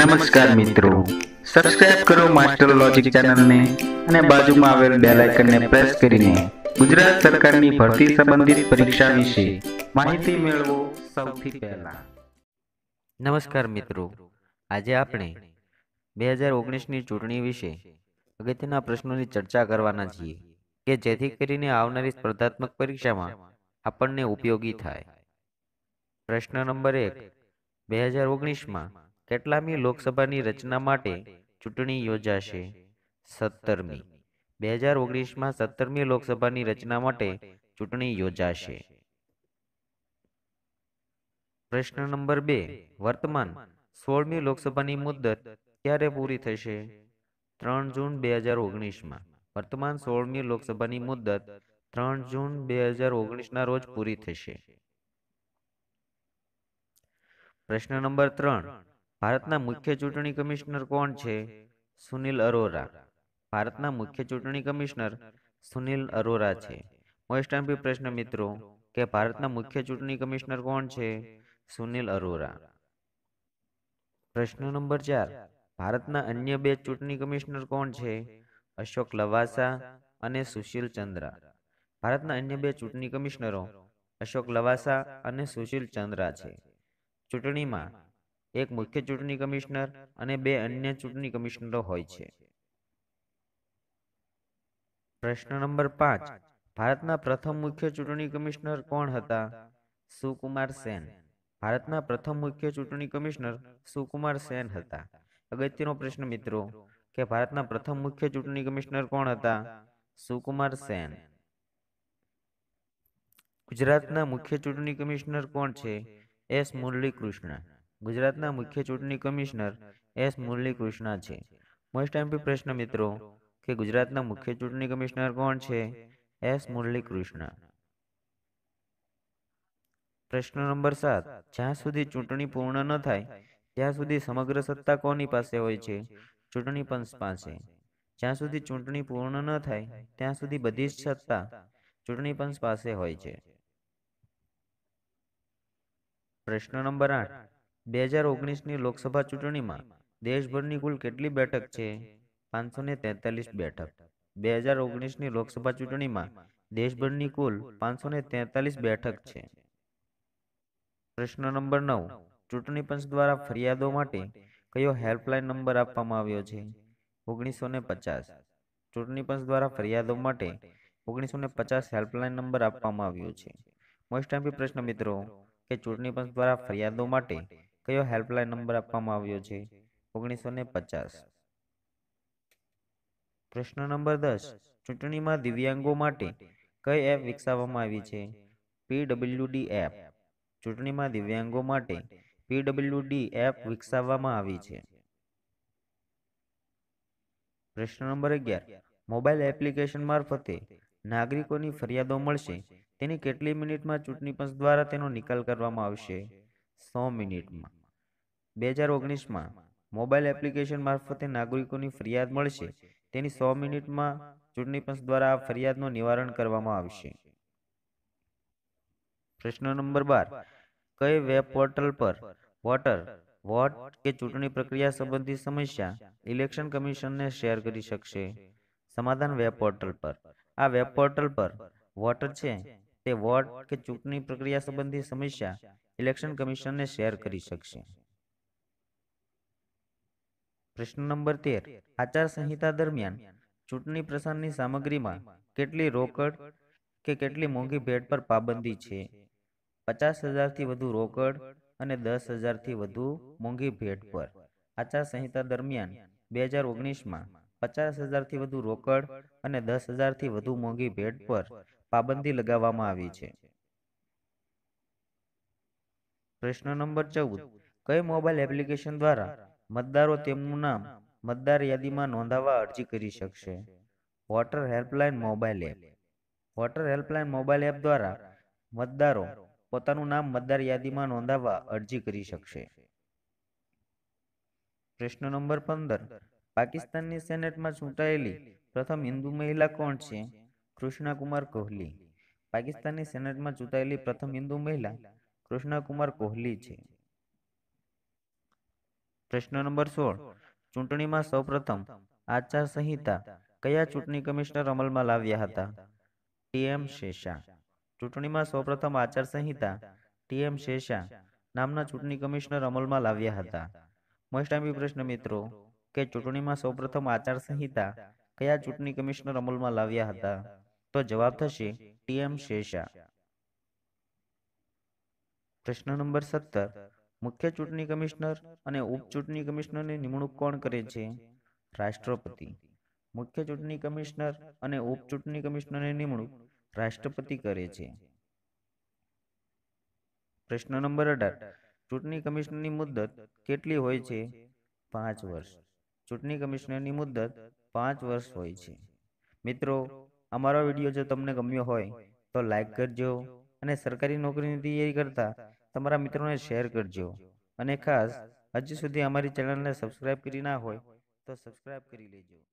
નમસ્કાર મિત્રો સબસ્ક્રાઇબ કરો માસ્ટર લોજિક ચેનલને અને બાજુમાં આવેલ બેલ આઇકનને પ્રેસ કરીને ગુજરાત સરકારની ભરતી સંબંધિત પરીક્ષા વિશે માહિતી મેળવો સૌથી પહેલા નમસ્કાર મિત્રો આજે આપણે બે હજાર ઓગણીસની ચૂંટણી વિશે અગત્યના પ્રશ્નોની ચર્ચા કરવાના છીએ કે જેથી કરીને આવનારી સ્પર્ધાત્મક પરીક્ષામાં આપણને ઉપયોગી થાય પ્રશ્ન નંબર એક બે હજાર ઓગણીસમાં કેટલામી લોકસભાની રચના માટે ચૂંટણી યોજાશે સત્તરમી બે હજાર ઓગણીસમાં સત્તરમી લોકસભાની રચના માટે ચૂંટણી યોજાશે પ્રશ્ન નંબર બે વર્તમાન સોળમી લોકસભાની મુદ્દત ક્યારે પૂરી થશે ત્રણ જૂન બે હજાર ઓગણીસમાં વર્તમાન સોળમી લોકસભાની મુદ્દત ત્રણ જૂન બે હજાર ઓગણીસના રોજ પૂરી થશે પ્રશ્ન નંબર ત્રણ ભારતના મુખ્ય ચૂંટણી કમિશનર કોણ છે સુનિલ અરોરા ભારતના મુખ્ય ચૂંટણી કમિશનર સુનિલ અરોરા છે મોસ્ટ પ્રશ્ન મિત્રો કે ભારતના મુખ્ય ચૂંટણી કમિશનર કોણ છે સુનિલ અરોરા પ્રશ્ન નંબર ચાર ભારતના અન્ય બે ચૂંટણી કમિશનર કોણ છે અશોક લવાસા અને સુશીલ ચંદ્રા ભારતના અન્ય બે ચૂંટણી કમિશનરો અશોક લવાસા અને સુશીલ ચંદ્રા છે ચૂંટણીમાં એક મુખ્ય ચૂંટણી કમિશનર અને બે અન્ય ચૂંટણી કમિશનરો હોય છે પ્રશ્ન નંબર પાંચ ભારતના પ્રથમ મુખ્ય ચૂંટણી કમિશનર કોણ હતા સુકુમાર સેન ભારતના પ્રથમ મુખ્ય ચૂંટણી કમિશનર સુકુમાર સેન હતા અગત્યનો પ્રશ્ન મિત્રો કે ભારતના પ્રથમ મુખ્ય ચૂંટણી કમિશનર કોણ હતા સુકુમાર સેન ગુજરાતના મુખ્ય ચૂંટણી કમિશનર કોણ છે એસ મુરલી કૃષ્ણ ગુજરાતના મુખ્ય ચૂંટણી કમિશનર એસ મુરલીકૃષ્ણા છે મોસ્ટ એમપી પ્રશ્ન મિત્રો કે ગુજરાતના મુખ્ય ચૂંટણી કમિશનર કોણ છે એસ મુરલીકૃષ્ણા પ્રશ્ન નંબર સાત જ્યાં સુધી ચૂંટણી પૂર્ણ ન થાય ત્યાં સુધી સમગ્ર સત્તા કોની પાસે હોય છે ચૂંટણી પંચ પાસે જ્યાં સુધી ચૂંટણી પૂર્ણ ન થાય ત્યાં સુધી બધી જ સત્તા ચૂંટણી પંચ પાસે હોય છે પ્રશ્ન નંબર આઠ બે હજાર ઓગણીસની લોકસભા ચૂંટણીમાં દેશભરની કુલ કેટલી બેઠક છે પાંચસો ને તેતાલીસ બેઠક બે હજાર ઓગણીસની લોકસભા ચૂંટણીમાં દેશભરની કુલ પાંચસો ને તેતાલીસ બેઠક છે પ્રશ્ન નંબર નવ ચૂંટણી પંચ દ્વારા ફરિયાદો માટે કયો હેલ્પલાઇન નંબર આપવામાં આવ્યો છે ઓગણીસો ને પચાસ ચૂંટણી પંચ દ્વારા ફરિયાદો માટે ઓગણીસો ને પચાસ હેલ્પલાઇન નંબર આપવામાં આવ્યો છે મોસ્ટ ટાઈમ પ્રશ્ન મિત્રો કે ચૂંટણી પંચ દ્વારા ફરિયાદો માટે કયો હેલ્પલાઇન નંબર આપવામાં આવ્યો છે ઓગણીસો ને પચાસ પ્રશ્ન નંબર દસ ચૂંટણીમાં દિવ્યાંગો માટે કઈ એપ વિકસાવવામાં આવી છે પીડબ્લ્યુડી એપ ચૂંટણીમાં દિવ્યાંગો માટે પીડબ્લ્યુડી એપ વિકસાવવામાં આવી છે પ્રશ્ન નંબર અગિયાર મોબાઈલ એપ્લિકેશન મારફતે નાગરિકોની ફરિયાદો મળશે તેની કેટલી મિનિટમાં ચૂંટણી પંચ દ્વારા તેનો નિકાલ કરવામાં આવશે સો મિનિટમાં બે હજાર ઓગણીસમાં મોબાઈલ એપ્લિકેશન મારફતે નાગરિકોની ફરિયાદ મળશે તેની સો મિનિટમાં ચૂંટણી પંચ દ્વારા આ ફરિયાદનું નિવારણ કરવામાં આવશે પ્રશ્ન નંબર બાર કઈ વેબ પોર્ટલ પર વોટર વોટ કે ચૂંટણી પ્રક્રિયા સંબંધી સમસ્યા ઇલેક્શન કમિશનને શેર કરી શકશે સમાધાન વેબ પોર્ટલ પર આ વેબ પોર્ટલ પર વોટર છે તે વોટ કે ચૂંટણી પ્રક્રિયા સંબંધિત સમસ્યા ઇલેક્શન કમિશનને શેર કરી શકશે પ્રશ્ન નંબર તેર આચારસંહિતા દરમિયાન ચૂંટણી પ્રસારની સામગ્રીમાં કેટલી રોકડ કે કેટલી મોંઘી ભેટ પર પાબંદી છે પચાસ હજારથી વધુ રોકડ અને દસ હજારથી વધુ મોંઘી ભેટ પર આચારસંહિતા દરમિયાન બે હજાર ઓગણીસમાં પચાસ હજારથી વધુ રોકડ અને દસ હજારથી વધુ મોંઘી ભેટ પર પાબંદી લગાવવામાં આવી છે પ્રશ્ન નંબર ચૌદ કઈ મોબાઈલ એપ્લિકેશન દ્વારા મતદારો તેમનું નામ મતદાર યાદીમાં નોંધાવવા અરજી કરી શકશે voter helpline mobile app voter helpline mobile app દ્વારા મતદારો પોતાનું નામ મતદાર યાદીમાં નોંધાવવા અરજી કરી શકશે પ્રશ્ન નંબર પંદર પાકિસ્તાનની સેનેટમાં ચૂંટાયેલી પ્રથમ હિન્દુ મહિલા કોણ છે કૃષ્ણાકુમાર કોહલી પાકિસ્તાનની સેનેટમાં ચૂંટાયેલી પ્રથમ હિન્દુ મહિલા કૃષ્ણકુમાર કોહલી છે પ્રશ્ન નંબર સોળ ચૂંટણીમાં સૌપ્રથમ આચાર સંહિતા કયા ચૂંટણી કમિશનર અમલમાં લાવ્યા હતા ટીએમ શેષા ચૂંટણીમાં સૌપ્રથમ આચાર સંહિતા ટીએમ શેષા નામના ચૂંટણી કમિશનર અમલમાં લાવ્યા હતા મોસ્ટ પ્રશ્ન મિત્રો કે ચૂંટણીમાં સૌપ્રથમ આચાર સંહિતા કયા ચૂંટણી કમિશનર અમલમાં લાવ્યા હતા તો જવાબ થશે ટીએમ શેષા પ્રશ્ન નંબર સત્તર મુખ્ય ચૂંટણી કમિશનર અને ઉપ ચૂંટણી કમિશનરની નિમણૂક કોણ કરે છે રાષ્ટ્રપતિ મુખ્ય ચૂંટણી કમિશનર અને ઉપ ચૂંટણી કમિશનરની નિમણૂક રાષ્ટ્રપતિ કરે છે પ્રશ્ન નંબર અઢાર ચૂંટણી કમિશનરની મુદ્દત કેટલી હોય છે પાંચ વર્ષ ચૂંટણી કમિશનરની મુદ્દત પાંચ વર્ષ હોય છે મિત્રો અમારો વિડીયો જો તમને ગમ્યો હોય તો લાઈક કરજો અને સરકારી નોકરીની તૈયારી કરતા તમારા મિત્રોને શેર કરજો અને ખાસ હજી સુધી અમારી ચેનલને સબસ્ક્રાઇબ કરી ના હોય તો સબસ્ક્રાઇબ કરી લેજો